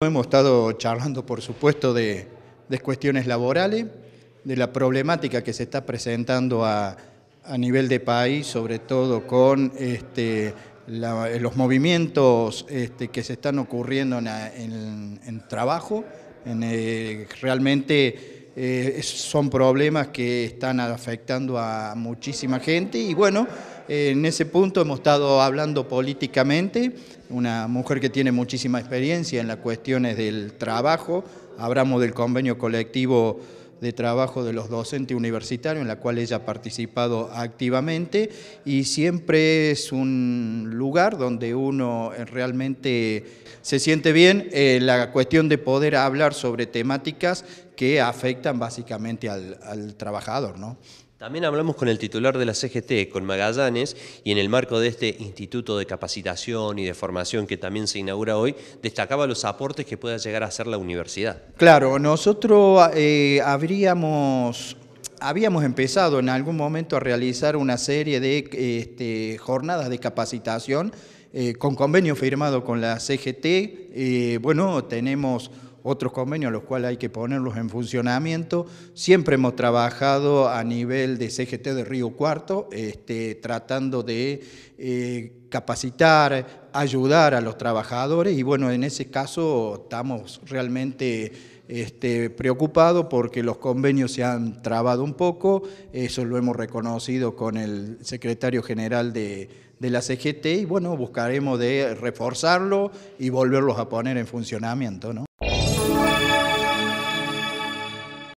Hemos estado charlando, por supuesto, de, cuestiones laborales, de la problemática que se está presentando a, nivel de país, sobre todo con este, los movimientos este, que se están ocurriendo en, en, trabajo. Eh, realmente eh, son problemas que están afectando a muchísima gente y bueno, en ese punto hemos estado hablando políticamente, una mujer que tiene muchísima experiencia en las cuestiones del trabajo, hablamos del convenio colectivo de trabajo de los docentes universitarios, en la cual ella ha participado activamente y siempre es un lugar donde uno eh, realmente se siente bien eh, la cuestión de poder hablar sobre temáticas que afectan básicamente al, al trabajador. ¿no? También hablamos con el titular de la CGT, con Magallanes, y en el marco de este instituto de capacitación y de formación que también se inaugura hoy, destacaba los aportes que pueda llegar a hacer la universidad. Claro, nosotros eh, habríamos habíamos empezado en algún momento a realizar una serie de este, jornadas de capacitación eh, con convenio firmado con la CGT. Eh, bueno, tenemos otros convenios, los cuales hay que ponerlos en funcionamiento. Siempre hemos trabajado a nivel de CGT de Río Cuarto, este, tratando de... Eh, capacitar, ayudar a los trabajadores y bueno, en ese caso estamos realmente este, preocupados porque los convenios se han trabado un poco, eso lo hemos reconocido con el secretario general de, de la CGT y bueno, buscaremos de reforzarlo y volverlos a poner en funcionamiento. ¿no?